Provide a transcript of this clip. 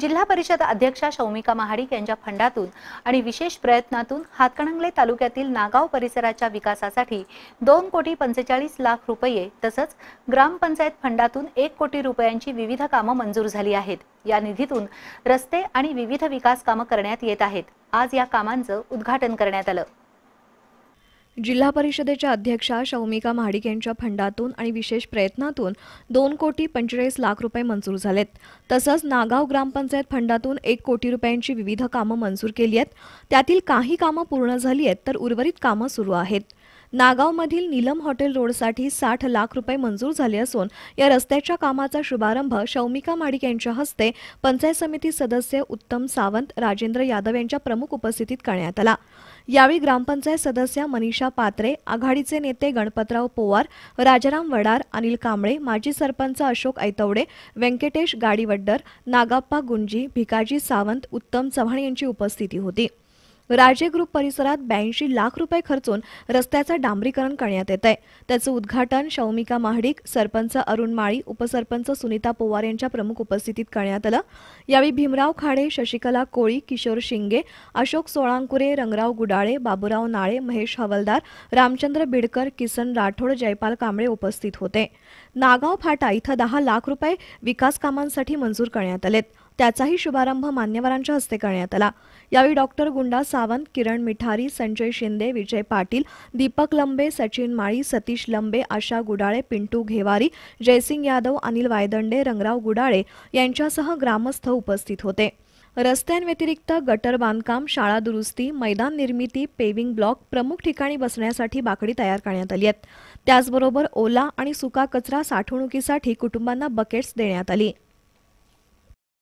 जिल्हा परिषद अध्यक्षा शौमिका महाडिक यांच्या फंडातून आणि विशेष प्रयत्नातून हातकणंगले तालुक्यातील नागाव परिसराच्या विकासासाठी दोन कोटी पंचेचाळीस लाख रुपये तसंच ग्रामपंचायत फंडातून एक कोटी रुपयांची विविध कामं मंजूर झाली आहेत या निधीतून रस्ते आणि विविध विकास कामं करण्यात येत आहेत आज या कामांचं उद्घाटन करण्यात आलं जिल्हा परिषदेच्या अध्यक्षा शौमिका महाडिक यांच्या फंडातून आणि विशेष प्रयत्नातून दोन कोटी पंचेचाळीस लाख रुपये मंजूर झालेत तसंच नागाव ग्रामपंचायत फंडातून एक कोटी रुपयांची विविध कामं मंजूर केली आहेत त्यातील काही कामं पूर्ण झाली आहेत तर उर्वरित कामं सुरू आहेत नागावमधील नीलम हॉटेल रोडसाठी साठ लाख रुपये मंजूर झाले असून या रस्त्याच्या कामाचा शुभारंभ शौमिका माडिक यांच्या हस्ते पंचायत समिती सदस्य उत्तम सावंत राजेंद्र यादव यांच्या प्रमुख उपस्थितीत करण्यात आला यावेळी ग्रामपंचायत सदस्या मनीषा पात्रे आघाडीचे नेते गणपतराव पोवार राजाराम वडार अनिल कांबळे माजी सरपंच अशोक ऐतवडे व्यंकटेश गाडीवड्डर नागाप्पा गुंजी भिकाजी सावंत उत्तम चव्हाण यांची उपस्थिती होती राजे ग्रुप परिसरात ब्याऐंशी लाख रुपये खर्चून रस्त्याचं डांबरीकरण करण्यात येत आहे त्याचं उद्घाटन शौमिका महाडिक सरपंच अरुण माळी उपसरपंच सुनीता पोवार यांच्या प्रमुख उपस्थितीत करण्यात आलं यावेळी भीमराव खाडे शशिकला कोळी किशोर शिंगे अशोक सोळांकुरे रंगराव गुडाळे बाबुराव नाळे महेश हवलदार रामचंद्र बिडकर किसन राठोड जयपाल कांबळे उपस्थित होते नागाव फाटा इथं दहा लाख रुपये विकास कामांसाठी मंजूर करण्यात आलेत त्याचाही शुभारंभ मान्यवरांच्या हस्ते करण्यात आला यावेळी डॉक्टर गुंडा सावंत किरण मिठारी संजय शिंदे विजय पाटील दीपक लंबे सचिन माळी सतीश लंबे आशा गुडाळे पिंटू घेवारी जयसिंग यादव अनिल वायदंडे रंगराव गुडाळे यांच्यासह ग्रामस्थ उपस्थित होते रस्त्यांव्यतिरिक्त गटर बांधकाम शाळा दुरुस्ती मैदान निर्मिती पेविंग ब्लॉक प्रमुख ठिकाणी बसण्यासाठी बाकडी तयार करण्यात आली आहेत त्याचबरोबर ओला आणि सुका कचरा साठवणुकीसाठी कुटुंबांना बकेट्स देण्यात आली